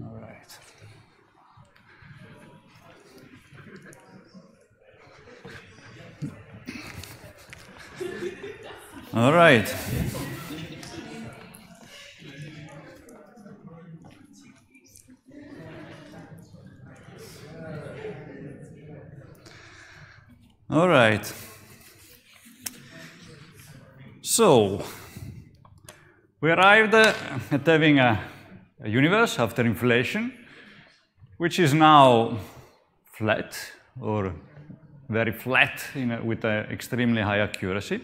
All right. All right. All right. So, we arrived at having a universe after inflation, which is now flat or very flat a, with an extremely high accuracy.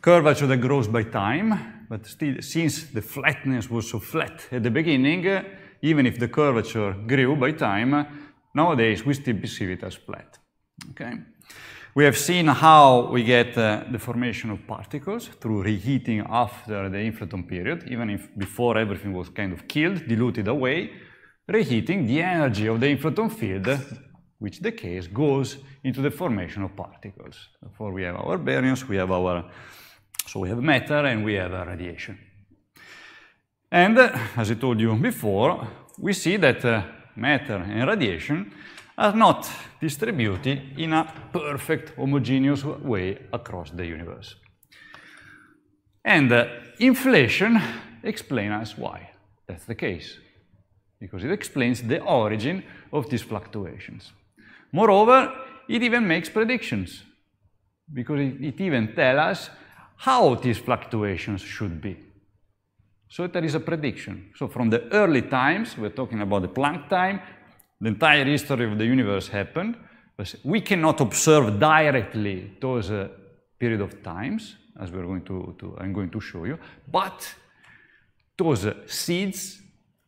Curvature that grows by time, but still, since the flatness was so flat at the beginning, even if the curvature grew by time, nowadays we still perceive it as flat. Okay. We have seen how we get uh, the formation of particles through reheating after the inflaton period, even if before everything was kind of killed, diluted away, reheating the energy of the inflaton field, which the case goes into the formation of particles. Therefore, we have our baryons, we have our, so we have matter and we have radiation. And uh, as I told you before, we see that uh, matter and radiation are not distributed in a perfect homogeneous way across the universe. And uh, inflation explains us why that's the case, because it explains the origin of these fluctuations. Moreover, it even makes predictions, because it, it even tells us how these fluctuations should be. So there is a prediction. So from the early times, we're talking about the Planck time, the entire history of the universe happened. We cannot observe directly those uh, period of times, as we're going to, to, I'm going to show you, but those uh, seeds,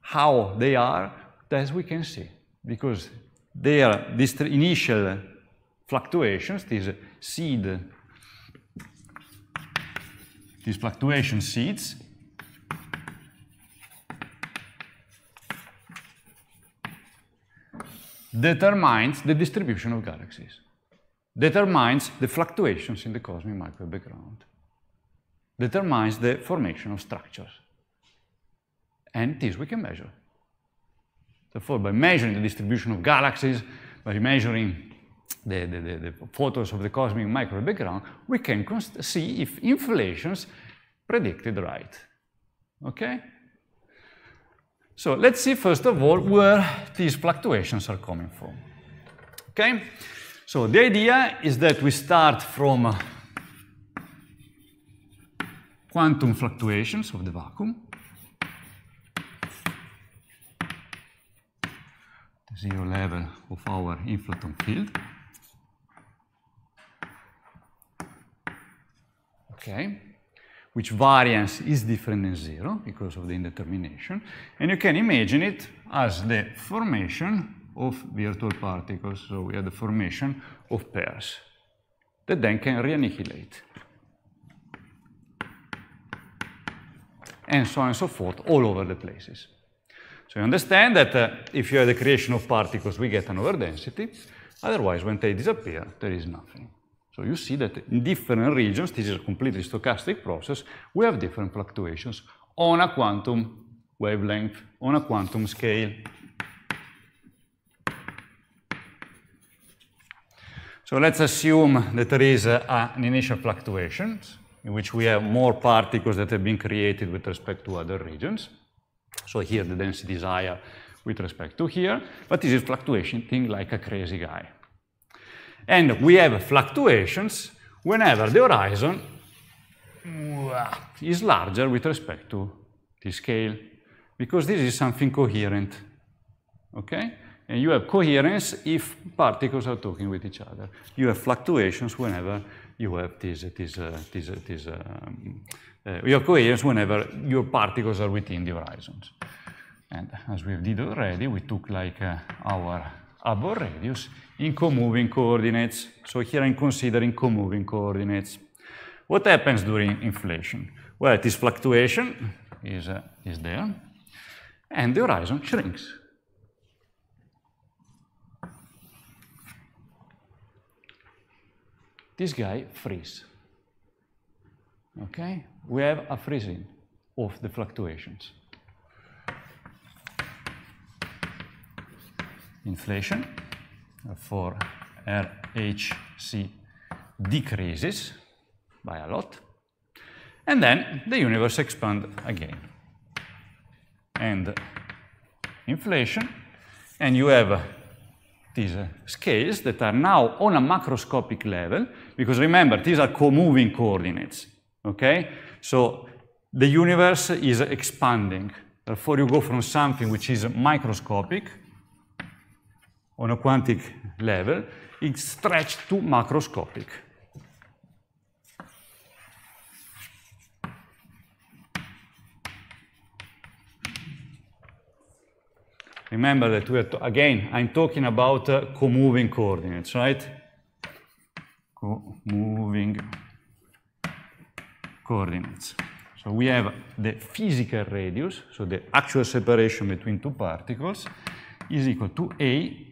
how they are, that we can see, because they are these initial fluctuations, these seed, these fluctuation seeds, determines the distribution of galaxies, determines the fluctuations in the cosmic microwave background, determines the formation of structures. And this we can measure. Therefore, by measuring the distribution of galaxies, by measuring the, the, the, the photos of the cosmic microwave background, we can see if inflations predicted right. Okay? So let's see first of all where these fluctuations are coming from. Okay? So the idea is that we start from uh, quantum fluctuations of the vacuum. The zero level of our inflaton field. Okay which variance is different than zero because of the indetermination. And you can imagine it as the formation of virtual particles. So we have the formation of pairs that then can reannihilate. And so on and so forth all over the places. So you understand that uh, if you have the creation of particles, we get an overdensity. Otherwise, when they disappear, there is nothing. So you see that in different regions, this is a completely stochastic process, we have different fluctuations on a quantum wavelength, on a quantum scale. So let's assume that there is a, a, an initial fluctuation in which we have more particles that have been created with respect to other regions. So here the density is higher with respect to here, but this is fluctuation thing like a crazy guy and we have fluctuations whenever the horizon is larger with respect to the scale, because this is something coherent, okay? And you have coherence if particles are talking with each other. You have fluctuations whenever you have this, this, uh, this, uh, this um, uh, you have coherence whenever your particles are within the horizons. And as we did already, we took like uh, our above radius in comoving coordinates. So here I'm considering comoving coordinates. What happens during inflation? Well, this fluctuation is, uh, is there, and the horizon shrinks. This guy freezes. Okay? We have a freezing of the fluctuations. inflation uh, for RHC decreases by a lot. And then the universe expands again. And inflation, and you have uh, these uh, scales that are now on a macroscopic level, because remember, these are co-moving coordinates, okay? So the universe is expanding. Therefore, you go from something which is microscopic on a quantic level, it's stretched to macroscopic. Remember that we are, again, I'm talking about uh, co-moving coordinates, right? Co-moving coordinates. So we have the physical radius, so the actual separation between two particles, is equal to A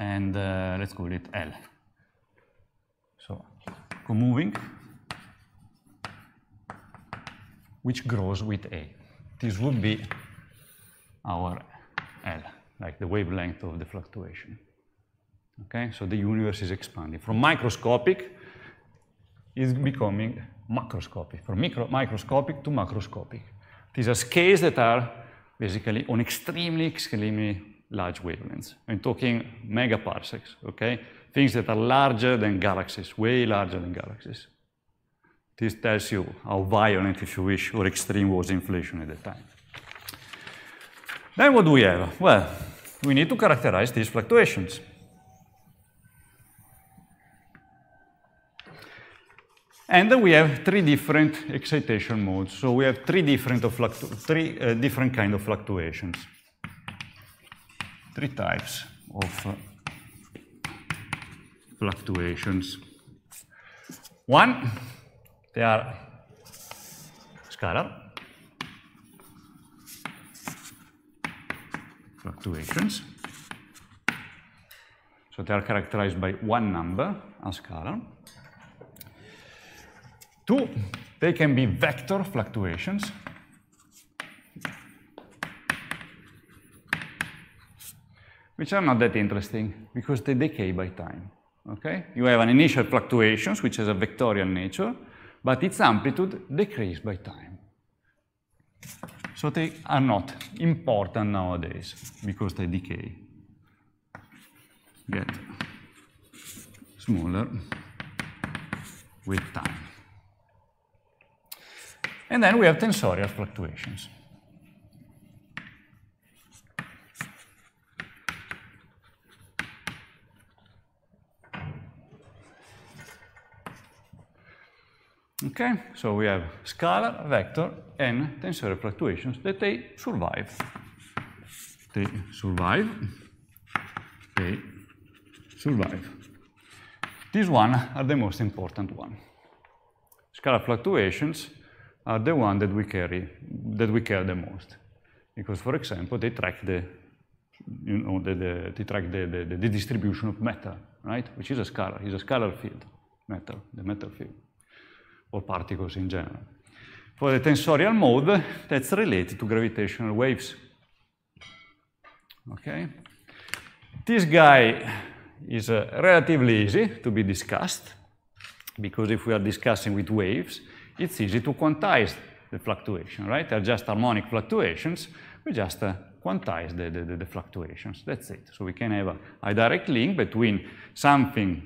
and uh, let's call it L. So moving, which grows with A. This would be our L, like the wavelength of the fluctuation. Okay, so the universe is expanding. From microscopic, it's becoming macroscopic, from micro, microscopic to macroscopic. These are scales that are basically on extremely, extremely large wavelengths. I'm talking megaparsecs, okay? Things that are larger than galaxies, way larger than galaxies. This tells you how violent, if you wish, or extreme was inflation at the time. Then what do we have? Well, we need to characterize these fluctuations. And then we have three different excitation modes. So we have three different, three, uh, different kind of fluctuations three types of uh, fluctuations. One, they are scalar fluctuations. So they are characterized by one number, a scalar. Two, they can be vector fluctuations. which are not that interesting because they decay by time. Okay? You have an initial fluctuations, which has a vectorial nature, but its amplitude decreases by time. So they are not important nowadays because they decay. Get smaller with time. And then we have tensorial fluctuations. Okay, so we have scalar, vector, and tensor fluctuations that they survive. They survive. They survive. These one are the most important one. Scalar fluctuations are the one that we carry, that we care the most, because, for example, they track the, you know, the, the they track the, the, the distribution of matter, right? Which is a scalar, is a scalar field, matter, the matter field or particles in general. For the tensorial mode, that's related to gravitational waves. Okay? This guy is uh, relatively easy to be discussed, because if we are discussing with waves, it's easy to quantize the fluctuation, right? They're just harmonic fluctuations, we just uh, quantize the, the, the, fluctuations, that's it. So we can have a, a direct link between something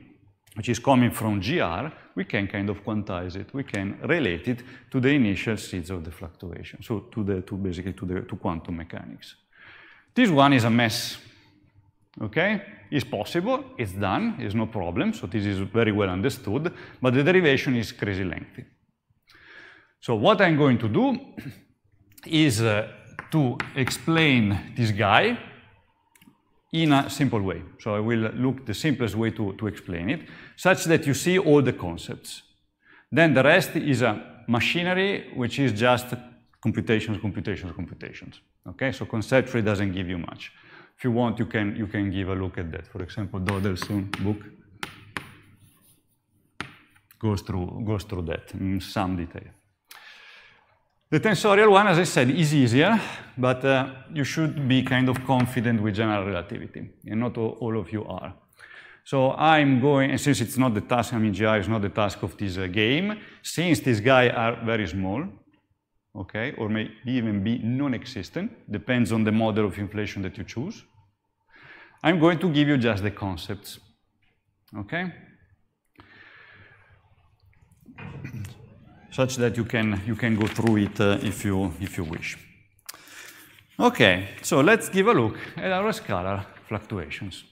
which is coming from GR, we can kind of quantize it. We can relate it to the initial seeds of the fluctuation, so to, the, to basically to, the, to quantum mechanics. This one is a mess, okay? It's possible, it's done, it's no problem, so this is very well understood, but the derivation is crazy lengthy. So what I'm going to do is uh, to explain this guy, in a simple way. So I will look the simplest way to, to explain it, such that you see all the concepts. Then the rest is a machinery, which is just computations, computations, computations. Okay, so conceptually doesn't give you much. If you want, you can, you can give a look at that. For example, Dodelson book goes through, goes through that in some detail. The tensorial one, as I said, is easier, but uh, you should be kind of confident with general relativity, and not all of you are. So I'm going, and since it's not the task, I mean, GI is not the task of this uh, game, since these guys are very small, okay, or may even be non-existent, depends on the model of inflation that you choose, I'm going to give you just the concepts, okay? such that you can, you can go through it uh, if, you, if you wish. Okay, so let's give a look at our scalar fluctuations.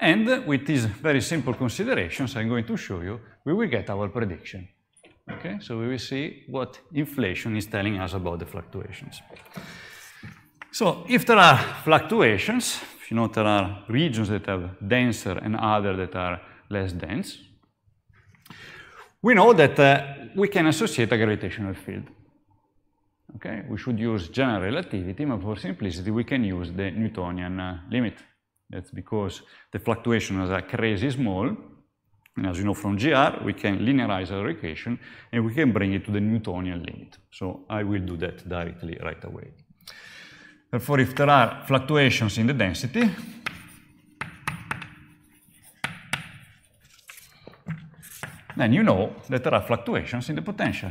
And with these very simple considerations I'm going to show you, we will get our prediction. Okay, so we will see what inflation is telling us about the fluctuations. So if there are fluctuations, if you know, there are regions that are denser and other that are less dense, we know that uh, we can associate a gravitational field. Okay, we should use general relativity, but for simplicity we can use the Newtonian uh, limit. That's because the fluctuations are crazy small, and as you know from GR, we can linearize our equation and we can bring it to the Newtonian limit. So I will do that directly right away. Therefore, if there are fluctuations in the density, then you know that there are fluctuations in the potential.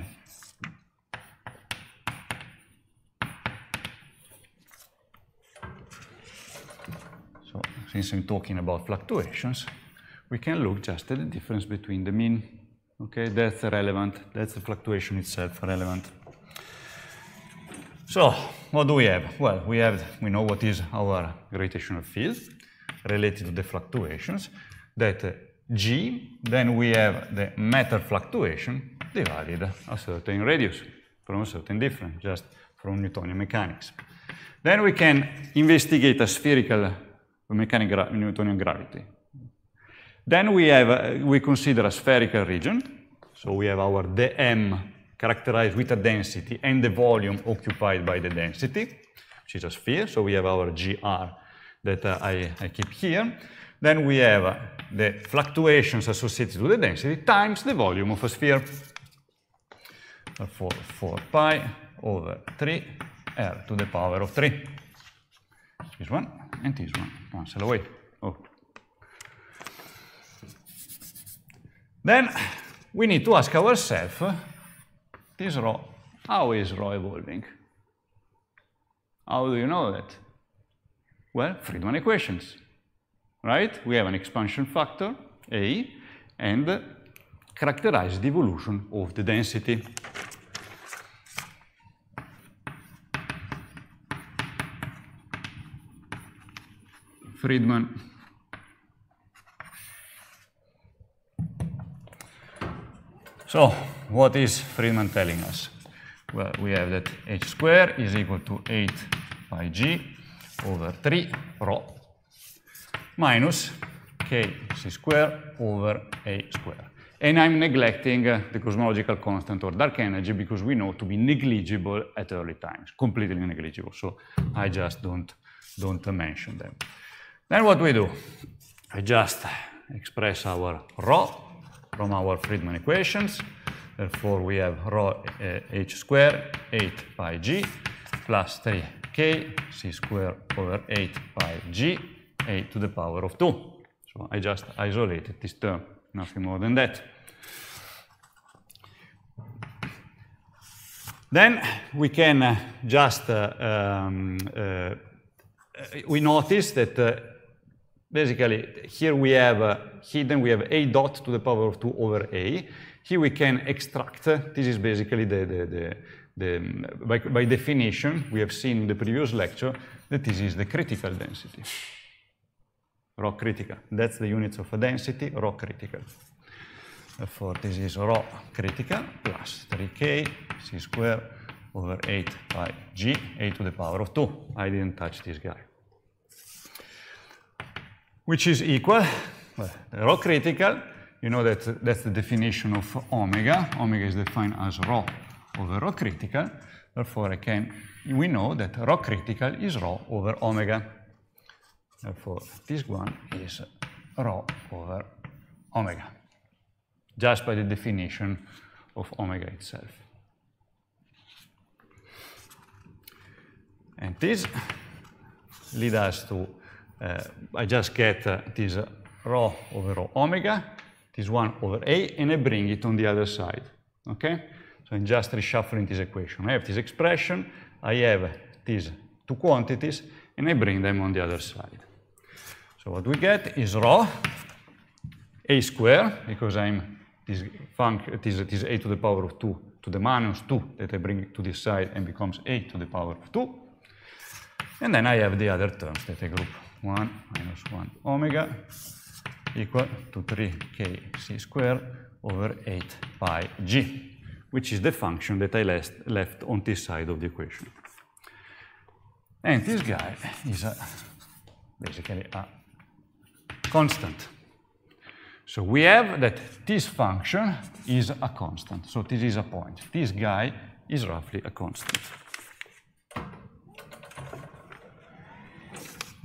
So, since I'm talking about fluctuations, we can look just at the difference between the mean. Okay, that's relevant, that's the fluctuation itself relevant. So what do we have? Well, we have, we know what is our gravitational field related to the fluctuations, that uh, g, then we have the matter fluctuation divided a certain radius from a certain difference, just from Newtonian mechanics. Then we can investigate a spherical mechanical Newtonian gravity. Then we have, uh, we consider a spherical region, so we have our dm characterized with a density and the volume occupied by the density, which is a sphere. So we have our GR that uh, I, I, keep here. Then we have uh, the fluctuations associated with the density times the volume of a sphere. Therefore, uh, 4 pi over 3 r to the power of 3. This one and this one cancel away. Oh. Then we need to ask ourselves uh, this raw, how is raw evolving? How do you know that? Well, Friedman equations, right? We have an expansion factor, A, and characterize the evolution of the density. Friedman. So, what is Friedman telling us? Well, we have that h square is equal to 8 pi g over 3 rho minus kc square over a square. And I'm neglecting uh, the cosmological constant or dark energy because we know to be negligible at early times, completely negligible. So I just don't, don't mention them. Then what we do? I just express our rho from our Friedman equations. Therefore, we have rho eh, h square 8 pi g plus 3k c square over 8 pi g a to the power of 2. So I just isolated this term, nothing more than that. Then we can uh, just, uh, um, uh, we notice that uh, basically here we have uh, hidden, we have a dot to the power of 2 over a, here we can extract, uh, this is basically the, the, the, the um, by, by, definition, we have seen in the previous lecture, that this is the critical density, rho critical. That's the units of a density, rho critical. Therefore, this is rho critical plus 3k c squared over 8 pi g, a to the power of 2. I didn't touch this guy. Which is equal, well, rho critical you know that that's the definition of omega. Omega is defined as rho over rho critical. Therefore, I can, we know that rho critical is rho over omega. Therefore, this one is rho over omega, just by the definition of omega itself. And this leads us to, uh, I just get uh, this uh, rho over rho omega, is 1 over a, and I bring it on the other side, okay? So I'm just reshuffling this equation. I have this expression, I have these two quantities, and I bring them on the other side. So what we get is rho a square, because I'm this function, It is it is a to the power of 2 to the minus 2 that I bring to this side and becomes a to the power of 2. And then I have the other terms that I group 1 minus 1 omega equal to 3kc squared over 8 pi g, which is the function that I left, left on this side of the equation. And this guy is a, basically a constant. So we have that this function is a constant. So this is a point. This guy is roughly a constant.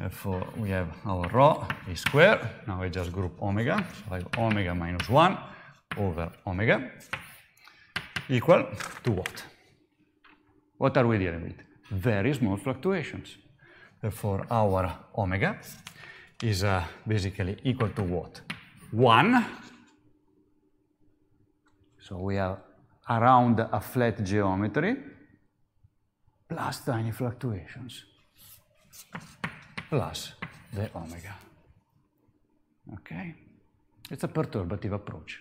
Therefore, we have our rho a square. Now I just group omega. So I have omega minus 1 over omega equal to what? What are we dealing with? Very small fluctuations. Therefore, our omega is uh, basically equal to what? 1. So we are around a flat geometry plus tiny fluctuations plus the omega. Okay? It's a perturbative approach.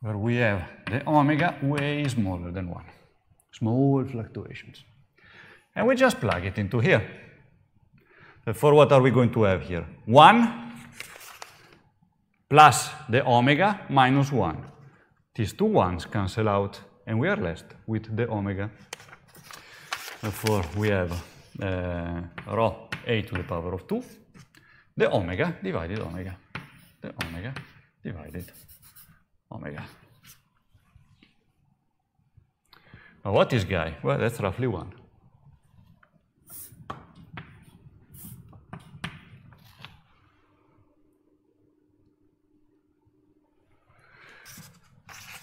Where we have the omega way smaller than 1. Small fluctuations. And we just plug it into here. Therefore, what are we going to have here? 1 plus the omega minus 1 these two ones cancel out, and we are left with the omega. Therefore, we have uh, rho a to the power of 2, the omega divided omega, the omega divided omega. Now what is guy? Well, that's roughly 1.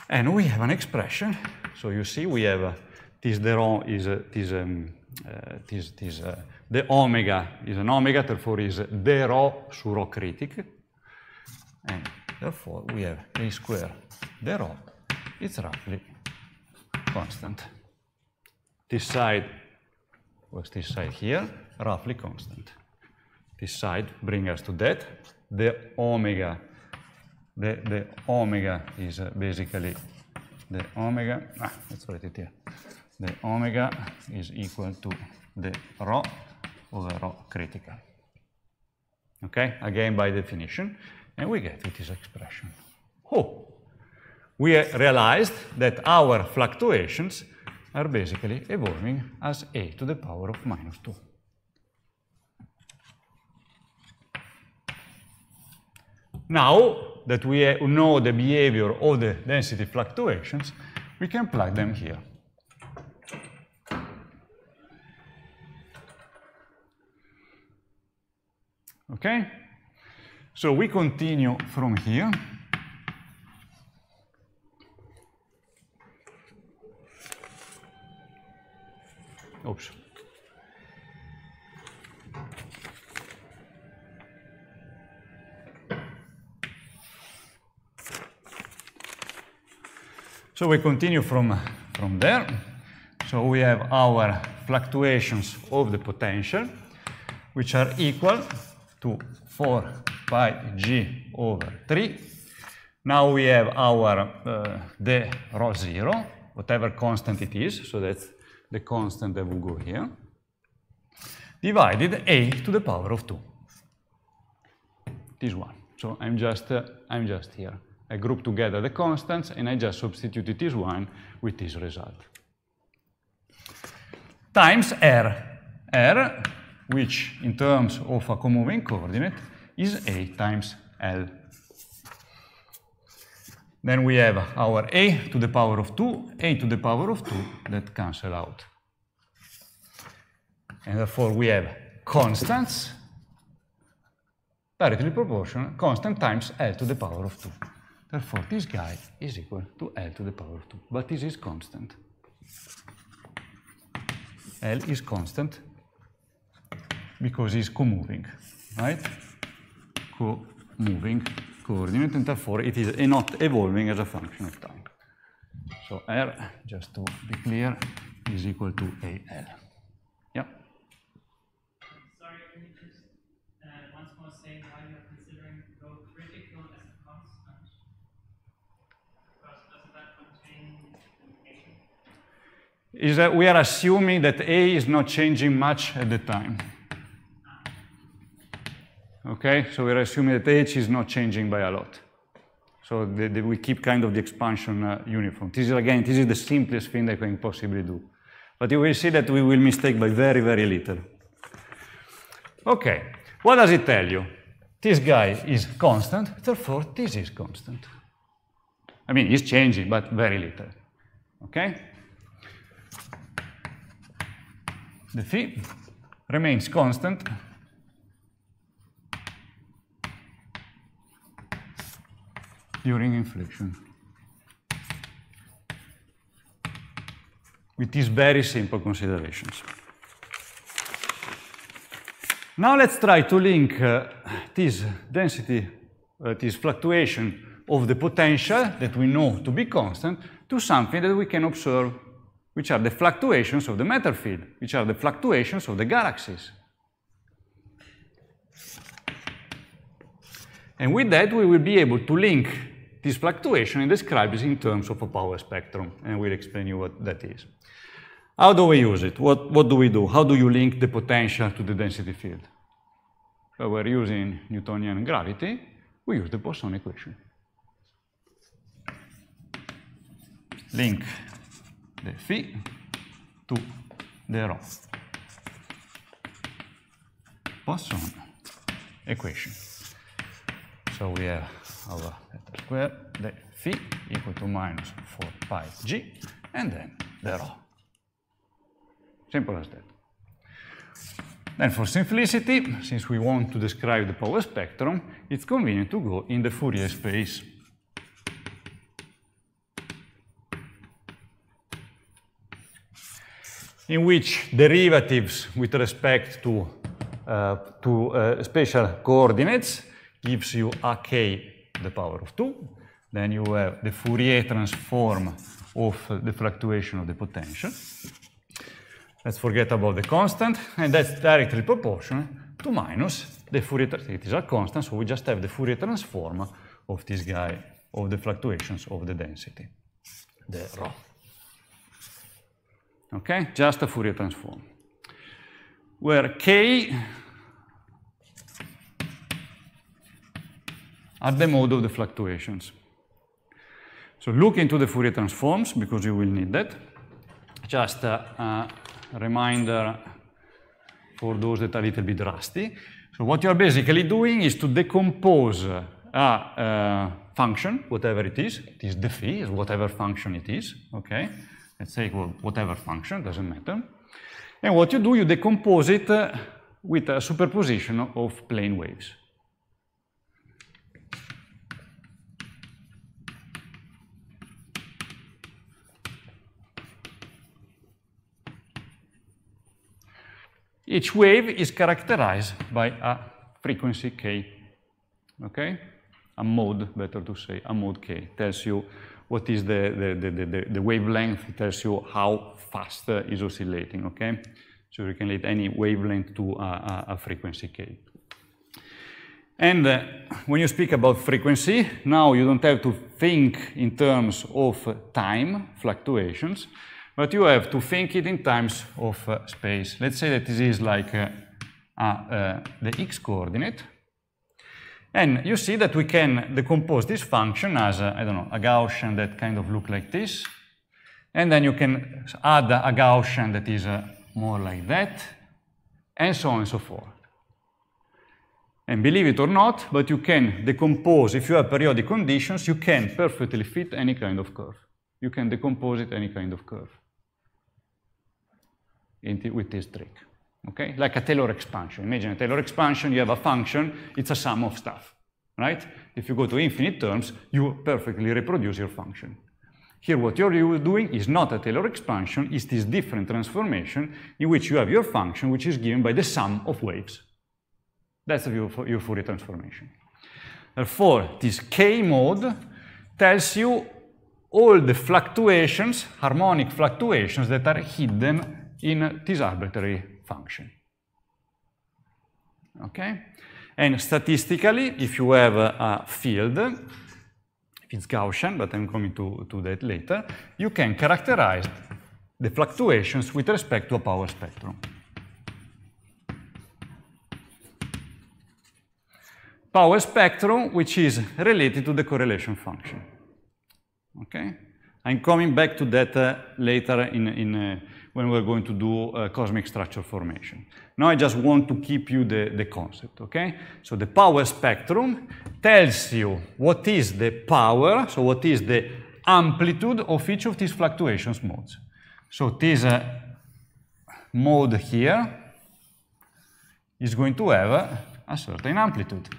And we have an expression. So you see we have uh, this is uh, this, um, uh, this, this uh, the omega is an omega, therefore is the rho su rho critic. And therefore we have a square the rho is roughly constant. This side was this side here, roughly constant. This side brings us to that. The omega the, the omega is uh, basically the omega, ah, let's write it here. The omega is equal to the rho over rho critical. Okay, again by definition, and we get this expression. Oh, we realized that our fluctuations are basically evolving as a to the power of minus 2. Now, that we know the behavior of the density fluctuations, we can plug them here. Okay? So we continue from here. Oops. So we continue from, from there. So we have our fluctuations of the potential, which are equal to 4 pi g over 3. Now we have our uh, the rho 0, whatever constant it is, so that's the constant that will go here, divided a to the power of 2. This one. So I'm just, uh, I'm just here. I group together the constants and I just substitute this one with this result. Times r. r, which in terms of a comoving coordinate is a times l. Then we have our a to the power of 2, a to the power of 2 that cancel out. And therefore we have constants directly proportional, constant times l to the power of 2. Therefore, this guy is equal to L to the power of 2, but this is constant. L is constant because it's co-moving, right? Co-moving coordinate, and therefore it is not evolving as a function of time. So R, just to be clear, is equal to AL. is that we are assuming that A is not changing much at the time. Okay, so we're assuming that H is not changing by a lot. So the, the, we keep kind of the expansion uh, uniform. This is, again, this is the simplest thing that I can possibly do. But you will see that we will mistake by very, very little. Okay, what does it tell you? This guy is constant, therefore this is constant. I mean, it's changing, but very little. Okay? the phi remains constant during inflection. With these very simple considerations. Now let's try to link uh, this density, uh, this fluctuation of the potential that we know to be constant to something that we can observe which are the fluctuations of the matter field, which are the fluctuations of the galaxies. And with that, we will be able to link this fluctuation and describe it in terms of a power spectrum, and we'll explain you what that is. How do we use it? What, what do we do? How do you link the potential to the density field? Well, we're using Newtonian gravity, we use the Poisson equation. Link the phi to the rods. Poisson equation. So we have our square, the phi equal to minus 4 pi g, and then the rho. Simple as that. Then for simplicity, since we want to describe the power spectrum, it's convenient to go in the Fourier space. in which derivatives with respect to, uh, to uh, spatial coordinates gives you ak the power of 2. Then you have the Fourier transform of the fluctuation of the potential. Let's forget about the constant, and that's directly proportional to minus the Fourier, it is a constant, so we just have the Fourier transform of this guy, of the fluctuations of the density, the rho okay? Just a Fourier transform, where k are the mode of the fluctuations. So look into the Fourier transforms, because you will need that. Just a, a reminder for those that are a little bit rusty. So what you're basically doing is to decompose a, a function, whatever it is. It is the phi, is whatever function it is, okay? let's say whatever function, doesn't matter. And what you do, you decompose it uh, with a superposition of plane waves. Each wave is characterized by a frequency k, okay? A mode, better to say, a mode k, tells you what is the, the, the, the, the wavelength, it tells you how fast uh, is oscillating, okay? So you can let any wavelength to a, a frequency k. And uh, when you speak about frequency, now you don't have to think in terms of time fluctuations, but you have to think it in terms of uh, space. Let's say that this is like uh, uh the x coordinate, and you see that we can decompose this function as, I don't know, a Gaussian that kind of look like this. And then you can add a Gaussian that is uh, more like that, and so on and so forth. And believe it or not, but you can decompose, if you have periodic conditions, you can perfectly fit any kind of curve. You can decompose it any kind of curve with this trick okay? Like a Taylor expansion. Imagine a Taylor expansion, you have a function, it's a sum of stuff, right? If you go to infinite terms, you perfectly reproduce your function. Here what you're doing is not a Taylor expansion, it's this different transformation in which you have your function which is given by the sum of waves. That's the Fourier transformation. Therefore, this K mode tells you all the fluctuations, harmonic fluctuations that are hidden in this arbitrary function. Okay? And statistically, if you have a, field, if it's Gaussian, but I'm coming to, to that later, you can characterize the fluctuations with respect to a power spectrum. Power spectrum, which is related to the correlation function. Okay? I'm coming back to that uh, later in, in, uh, when we're going to do uh, cosmic structure formation. Now I just want to keep you the, the concept, okay? So the power spectrum tells you what is the power, so what is the amplitude of each of these fluctuations modes. So this uh, mode here is going to have a certain amplitude.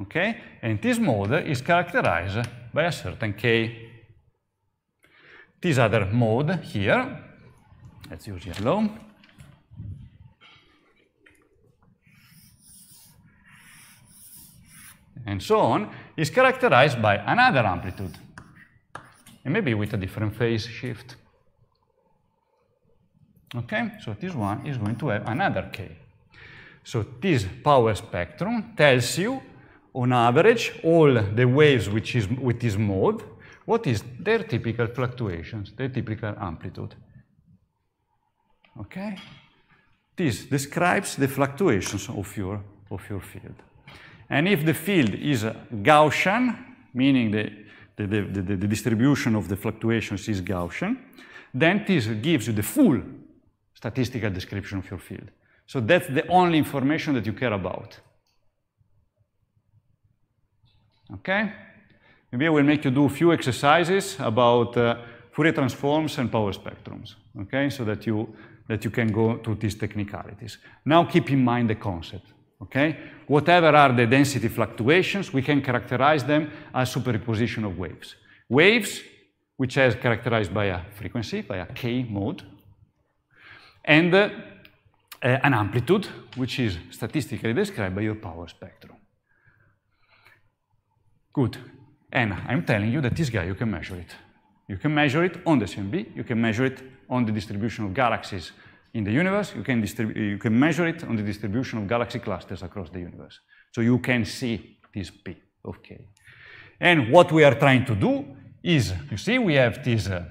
Okay? And this mode is characterized by a certain k this other mode here. Let's use yellow. and so on, is characterized by another amplitude, and maybe with a different phase shift. Okay, so this one is going to have another k. So this power spectrum tells you, on average, all the waves which is with this mode, what is their typical fluctuations, their typical amplitude? Okay? This describes the fluctuations of your, of your field. And if the field is Gaussian, meaning the, the, the, the, the distribution of the fluctuations is Gaussian, then this gives you the full statistical description of your field. So that's the only information that you care about. Okay? Maybe I will make you do a few exercises about uh, Fourier transforms and power spectrums, okay? So that you, that you can go to these technicalities. Now keep in mind the concept, okay? Whatever are the density fluctuations, we can characterize them as superposition of waves. Waves, which are characterized by a frequency, by a K mode, and uh, an amplitude, which is statistically described by your power spectrum. Good. And I'm telling you that this guy, you can measure it. You can measure it on the CMB, you can measure it on the distribution of galaxies in the universe, you can, you can measure it on the distribution of galaxy clusters across the universe. So you can see this P of K. And what we are trying to do is, you see, we have this uh,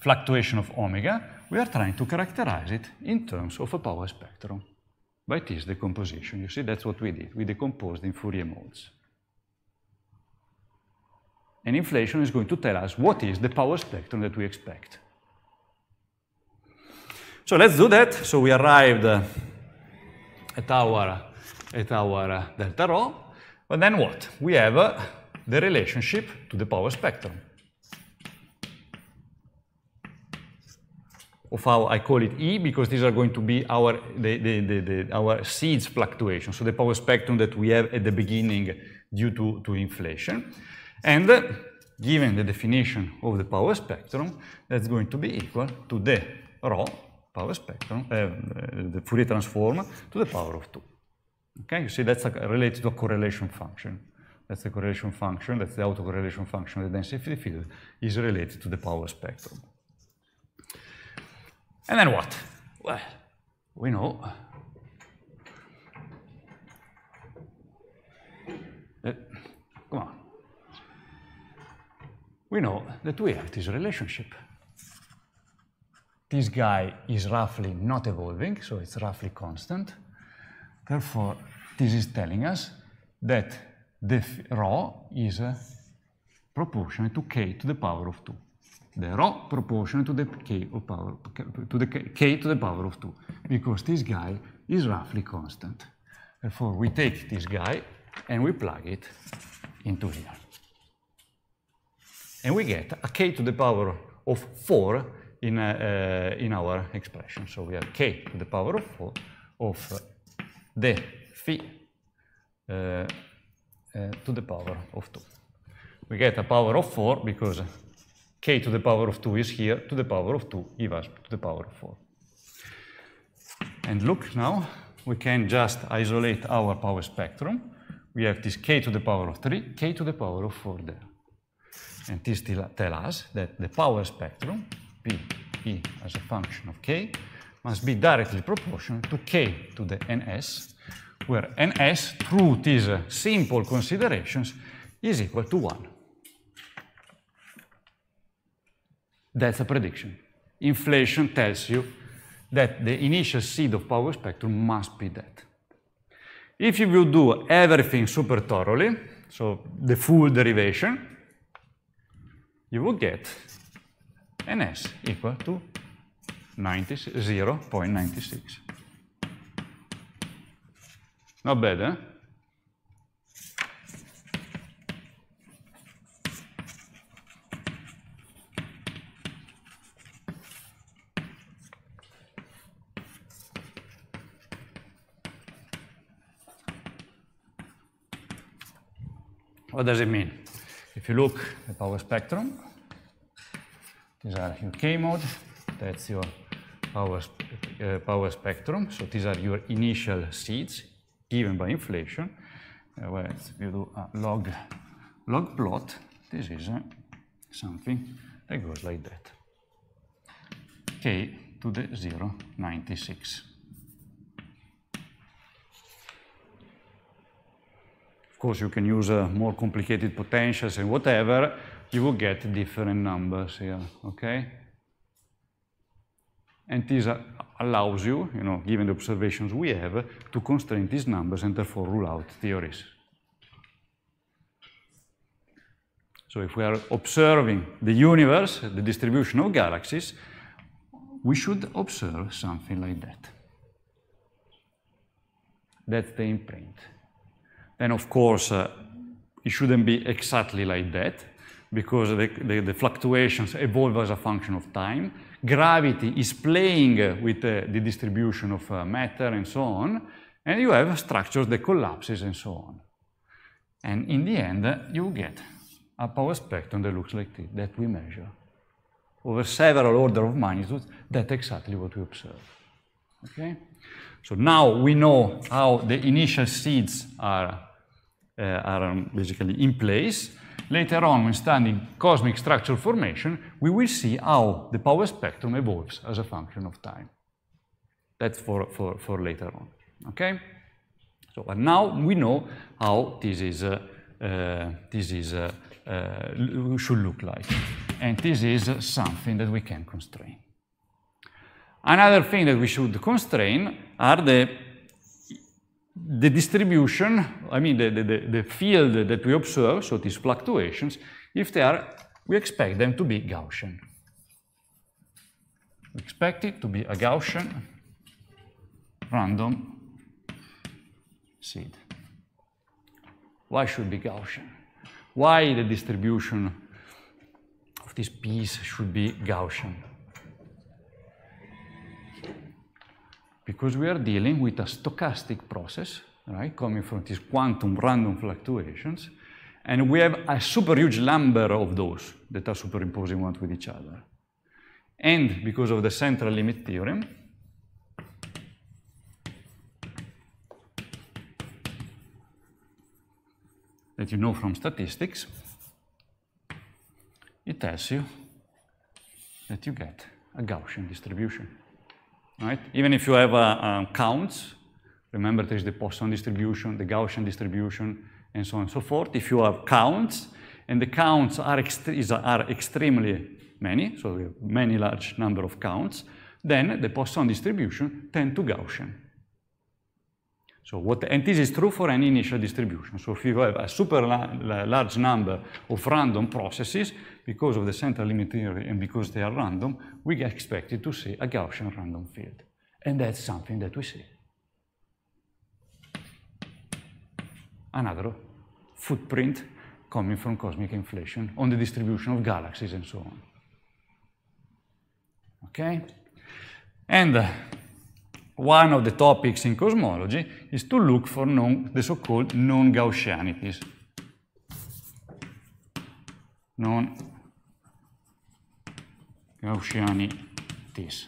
fluctuation of omega, we are trying to characterize it in terms of a power spectrum. By this decomposition, you see, that's what we did. We decomposed in Fourier modes. And inflation is going to tell us what is the power spectrum that we expect. So let's do that. So we arrived uh, at our, at our delta rho. But then what? We have uh, the relationship to the power spectrum. of how I call it E because these are going to be our, the, the, the, our seeds fluctuation, so the power spectrum that we have at the beginning due to, to inflation. And uh, given the definition of the power spectrum, that's going to be equal to the rho power spectrum, uh, uh the Fourier transform to the power of 2. Okay, you see that's a, related to a correlation function. That's the correlation function, that's the autocorrelation function of the density field, is related to the power spectrum. And then what? Well, we know uh, come on, we know that we have this relationship. This guy is roughly not evolving, so it's roughly constant. Therefore, this is telling us that the rho is uh, proportional to k to the power of 2. The rho proportional to the k of power to the k, k to the power of 2 because this guy is roughly constant. Therefore, we take this guy and we plug it into here. And we get a k to the power of 4 in, uh, uh, in our expression. So we have k to the power of 4 of the phi uh, uh, to the power of 2. We get a power of 4 because k to the power of 2 is here, to the power of 2 gives us to the power of 4. And look now, we can just isolate our power spectrum. We have this k to the power of 3, k to the power of 4 there and this tell us that the power spectrum, P, E as a function of K, must be directly proportional to K to the Ns, where Ns, through these uh, simple considerations, is equal to 1. That's a prediction. Inflation tells you that the initial seed of power spectrum must be that. If you will do everything super thoroughly, so the full derivation, you will get ns equal to 0.96. Not bad, eh? What does it mean? If you look at power spectrum, these are your k mode, that's your power, uh, power spectrum. So these are your initial seeds given by inflation. Uh, whereas if you do a log, log plot, this is uh, something that goes like that. K to the 0, 96. Of course, you can use uh, more complicated potentials and whatever, you will get different numbers here, okay? And this uh, allows you, you know, given the observations we have, to constrain these numbers and therefore rule out theories. So if we are observing the universe, the distribution of galaxies, we should observe something like that. That's the imprint. And of course, uh, it shouldn't be exactly like that because the, the, the, fluctuations evolve as a function of time. Gravity is playing with uh, the distribution of uh, matter and so on, and you have structures that collapses and so on. And in the end, uh, you get a power spectrum that looks like this, that we measure over several order of magnitudes, that's exactly what we observe. Okay? So now we know how the initial seeds are uh, are um, basically in place. Later on, when studying cosmic structure formation, we will see how the power spectrum evolves as a function of time. That's for, for, for later on, okay? So, and now we know how this is, uh, uh, this is, uh, uh, should look like. And this is something that we can constrain. Another thing that we should constrain are the the distribution, I mean the, the, the field that we observe, so these fluctuations, if they are, we expect them to be Gaussian. We expect it to be a Gaussian random seed. Why should be Gaussian? Why the distribution of these piece should be Gaussian? because we are dealing with a stochastic process, right, coming from these quantum random fluctuations, and we have a super huge number of those that are superimposing one with each other. And because of the central limit theorem, that you know from statistics, it tells you that you get a Gaussian distribution right? Even if you have uh, um, counts, remember there's the Poisson distribution, the Gaussian distribution, and so on and so forth. If you have counts, and the counts are, ext are extremely many, so many large number of counts, then the Poisson distribution tend to Gaussian. So what and this is true for any initial distribution. So if you have a super la large number of random processes, because of the central limit theory and because they are random, we are expected to see a Gaussian random field. And that's something that we see. Another footprint coming from cosmic inflation on the distribution of galaxies and so on. Okay? And uh, one of the topics in cosmology is to look for non, the so-called non-Gaussianities. Non-Gaussianities.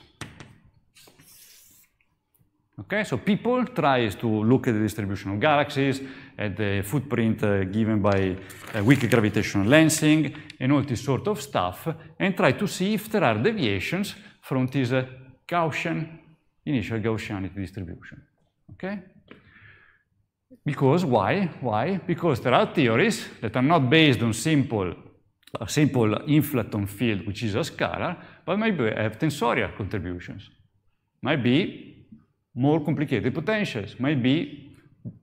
Okay, so people try to look at the distribution of galaxies, at the footprint uh, given by uh, weak gravitational lensing, and all this sort of stuff, and try to see if there are deviations from these uh, Gaussian initial Gaussian distribution, okay? Because why? Why? Because there are theories that are not based on simple a simple inflaton field, which is a scalar, but maybe have tensorial contributions. Might be more complicated potentials, might be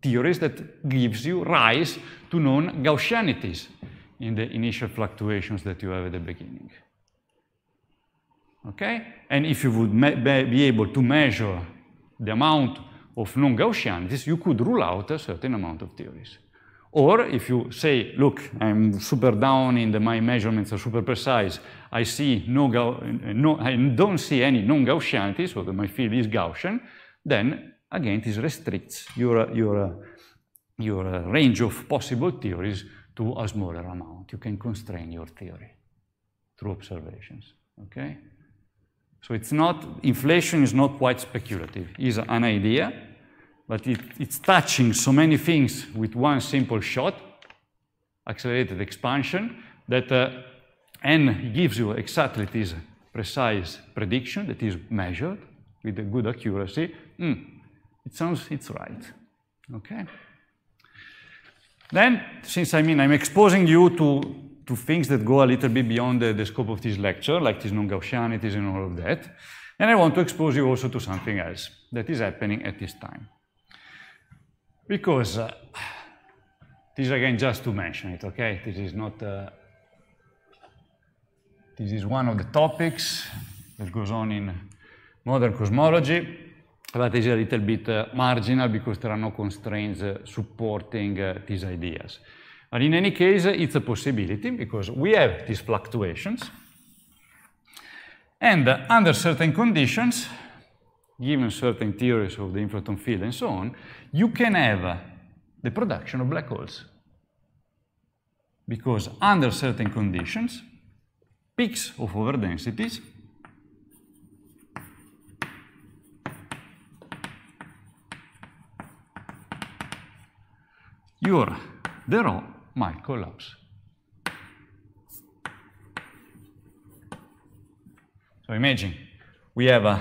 theories that gives you rise to non-Gaussianities in the initial fluctuations that you have at the beginning okay? And if you would be able to measure the amount of non-Gaussianities, you could rule out a certain amount of theories. Or if you say, look, I'm super down in the, my measurements are super precise, I see no, no I don't see any non-Gaussianities, so that my field is Gaussian, then again, this restricts your, your, your range of possible theories to a smaller amount. You can constrain your theory through observations, okay? So it's not, inflation is not quite speculative. It's an idea, but it, it's touching so many things with one simple shot, accelerated expansion, that uh, n gives you exactly this precise prediction that is measured with a good accuracy. Mm, it sounds, it's right, okay? Then, since I mean I'm exposing you to to things that go a little bit beyond the, the scope of this lecture, like these non-Gaussianities and all of that. And I want to expose you also to something else that is happening at this time. Because uh, this again, just to mention it, okay? This is not, uh, this is one of the topics that goes on in modern cosmology, but it is a little bit uh, marginal because there are no constraints uh, supporting uh, these ideas. But in any case, it's a possibility because we have these fluctuations. And under certain conditions, given certain theories of the inflaton field and so on, you can have the production of black holes. Because under certain conditions, peaks of overdensities your the rho might collapse. So imagine we have a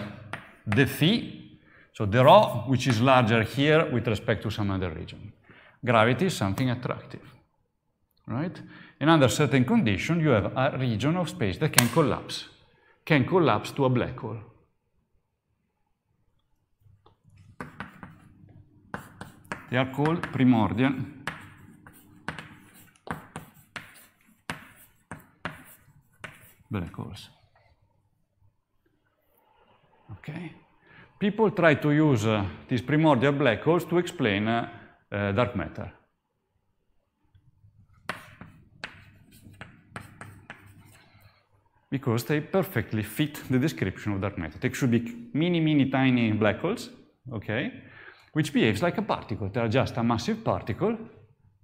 the phi, so the rho, which is larger here with respect to some other region. Gravity is something attractive, right? And under certain condition, you have a region of space that can collapse, can collapse to a black hole. They are called primordial miracles. Okay? People try to use uh, these primordial black holes to explain uh, uh, dark matter. Because they perfectly fit the description of dark matter. They should be mini, mini, tiny black holes, okay, which behaves like a particle. They are just a massive particle.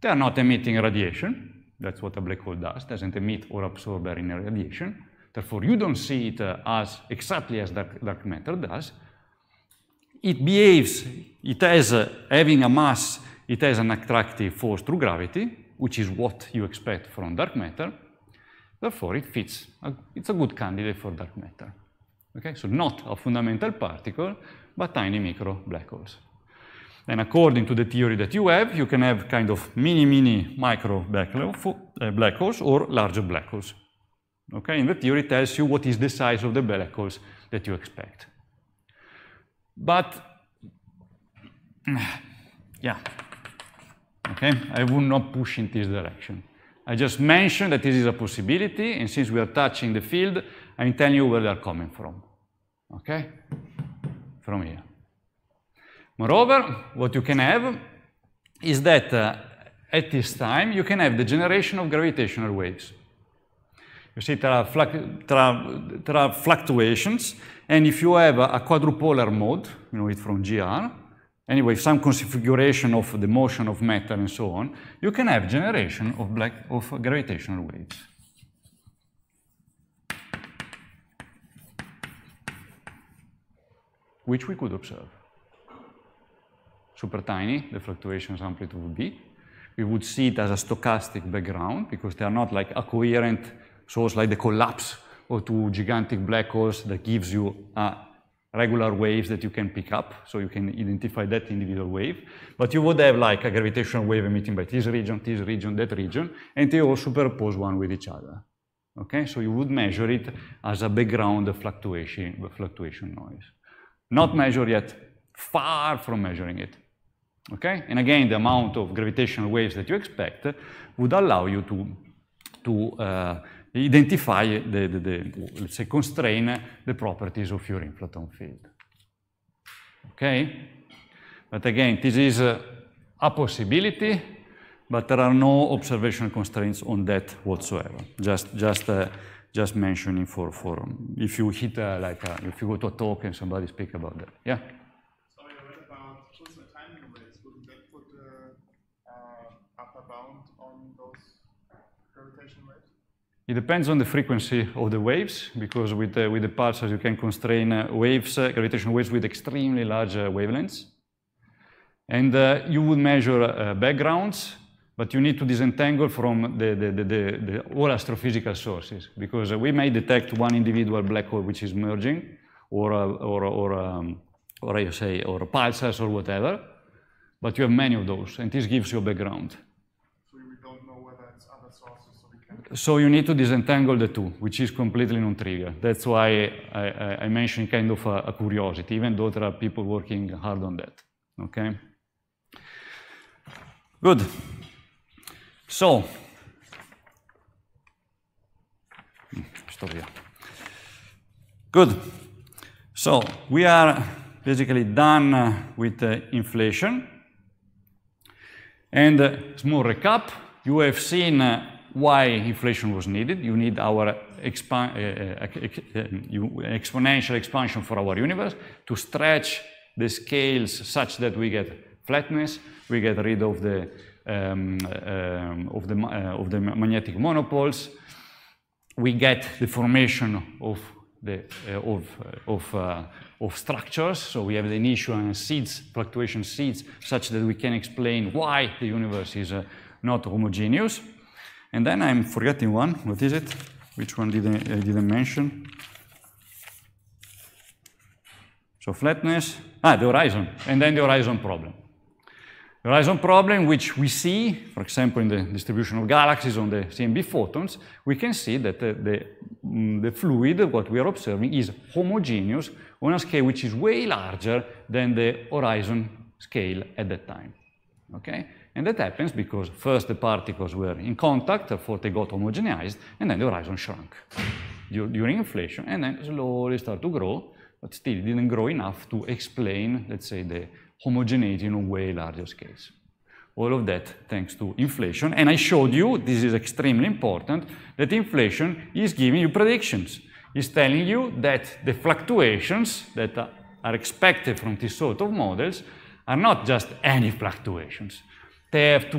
They are not emitting radiation, that's what a black hole does, doesn't emit or absorb any radiation. Therefore, you don't see it uh, as exactly as dark, dark, matter does. It behaves, it has, uh, having a mass, it has an attractive force through gravity, which is what you expect from dark matter. Therefore, it fits, a, uh, it's a good candidate for dark matter. Okay, so not a fundamental particle, but tiny micro black holes. And according to the theory that you have, you can have kind of mini, mini micro black eh, holes or larger black holes. Okay, and the theory tells you what is the size of the black holes that you expect. But, yeah, okay, I will not push in this direction. I just mentioned that this is a possibility, and since we are touching the field, I'm telling you where they are coming from, okay, from here. Moreover, what you can have is that uh, at this time you can have the generation of gravitational waves. You see, there are, there, are, there are, fluctuations, and if you have a quadrupolar mode, you know it from GR, anyway, some configuration of the motion of matter and so on, you can have generation of, black, of gravitational waves. which we could observe super tiny, the fluctuations amplitude would be. We would see it as a stochastic background because they are not like a coherent source like the collapse or two gigantic black holes that gives you uh, regular waves that you can pick up, so you can identify that individual wave. But you would have like a gravitational wave emitting by this region, this region, that region, and they all superpose one with each other. Okay, so you would measure it as a background fluctuation, fluctuation noise. Not measure yet, far from measuring it. Okay? And again, the amount of gravitational waves that you expect would allow you to, to uh, identify, the, the, the, let's say, constrain the properties of your inflaton field. Okay? But again, this is a possibility, but there are no observational constraints on that whatsoever. Just, just, uh, just mentioning for, for if you hit a, uh, like a, uh, if you go to a talk and somebody speak about that. Yeah. It depends on the frequency of the waves, because with, uh, with the pulsars you can constrain uh, waves, uh, gravitational waves with extremely large uh, wavelengths. And uh, you would measure uh, backgrounds, but you need to disentangle from the, the, the, the all astrophysical sources, because we may detect one individual black hole which is merging, or, or, or, um, or you say, or pulsars or whatever, but you have many of those, and this gives you a background. So you need to disentangle the two, which is completely non-trivial. That's why I, I, I mentioned kind of a, a, curiosity, even though there are people working hard on that, okay? Good. So, stop here. Good. So we are basically done uh, with uh, inflation. And uh, small recap, you have seen uh, why inflation was needed. You need our expan uh, uh, uh exponential expansion for our universe to stretch the scales such that we get flatness, we get rid of the, um, um, of the, uh, of the uh, magnetic monopoles, we get the formation of, the, uh, of, of, of structures, so we have the initial seeds, fluctuation seeds, such that we can explain why the universe is not homogeneous. And then I'm forgetting one. What is it? Which one did I, I didn't mention? So flatness, ah, the horizon, and then the horizon problem. The horizon problem, which we see, for example, in the distribution of galaxies on the CMB photons, we can see that the, the, mm, the fluid, what we are observing, is homogeneous on a scale which is way larger than the horizon scale at that time. Okay? And that happens because first the particles were in contact, therefore they got homogenized, and then the horizon shrunk during inflation, and then slowly started to grow, but still didn't grow enough to explain, let's say, the homogeneity in a way larger scales. All of that thanks to inflation. And I showed you, this is extremely important, that inflation is giving you predictions. It's telling you that the fluctuations that are expected from this sort of models are not just any fluctuations they have to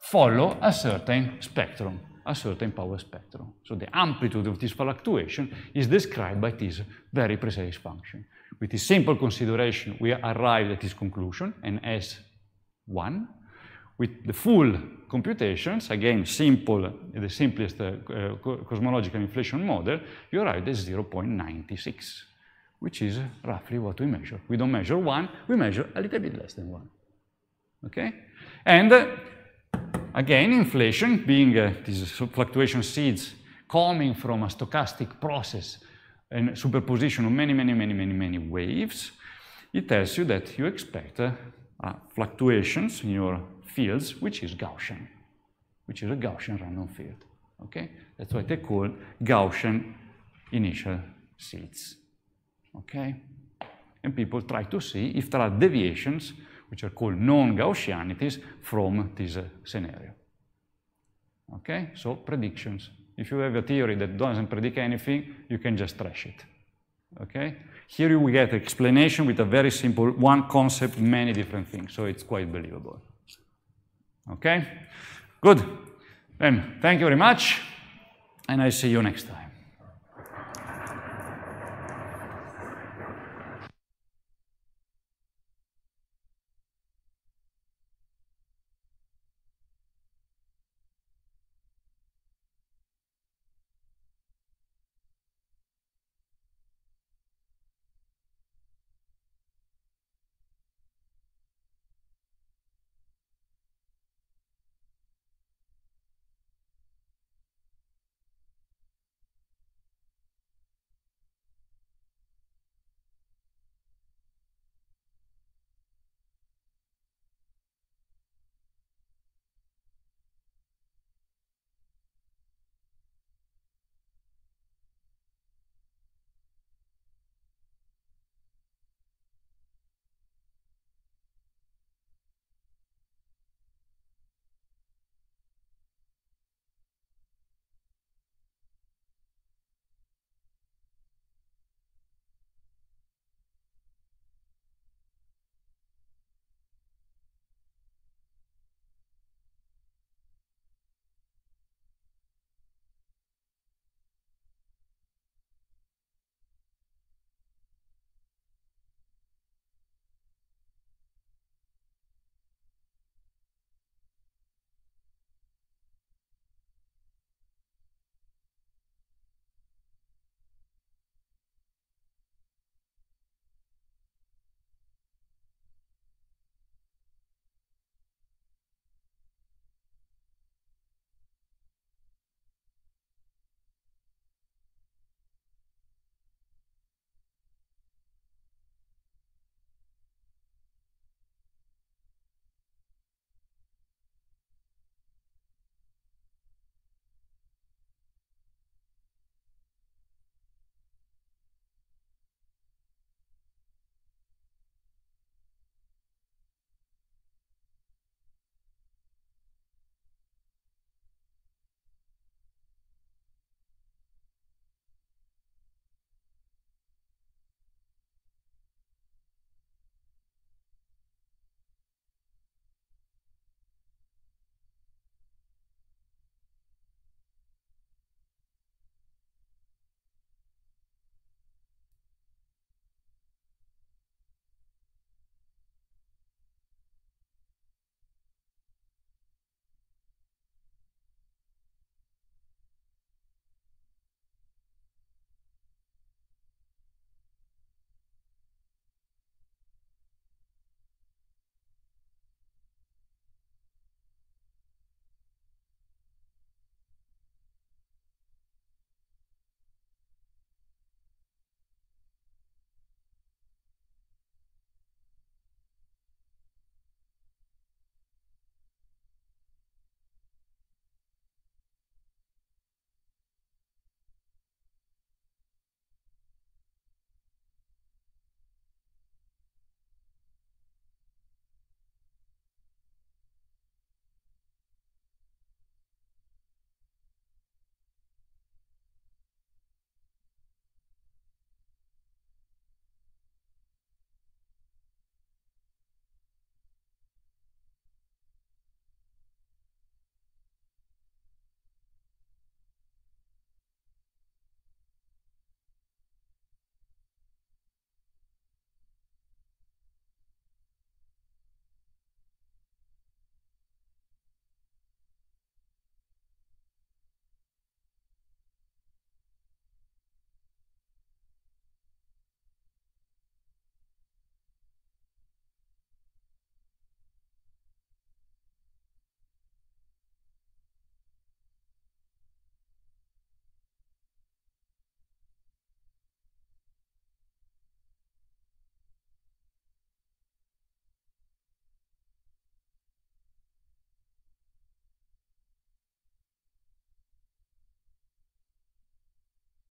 follow a certain spectrum, a certain power spectrum. So the amplitude of this fluctuation is described by this very precise function. With this simple consideration, we arrive at this conclusion, and S1. With the full computations, again, simple, the simplest uh, uh, cosmological inflation model, you arrive at 0.96, which is roughly what we measure. We don't measure one, we measure a little bit less than one okay? And uh, again, inflation, being uh, these fluctuation seeds coming from a stochastic process and superposition of many, many, many, many, many waves, it tells you that you expect uh, fluctuations in your fields, which is Gaussian, which is a Gaussian random field, okay? That's what they call Gaussian initial seeds, okay? And people try to see if there are deviations which are called non-Gaussianities, from this uh, scenario. Okay, so predictions. If you have a theory that doesn't predict anything, you can just trash it. Okay? Here we get explanation with a very simple one concept, many different things, so it's quite believable. Okay? Good. Then, thank you very much, and I see you next time.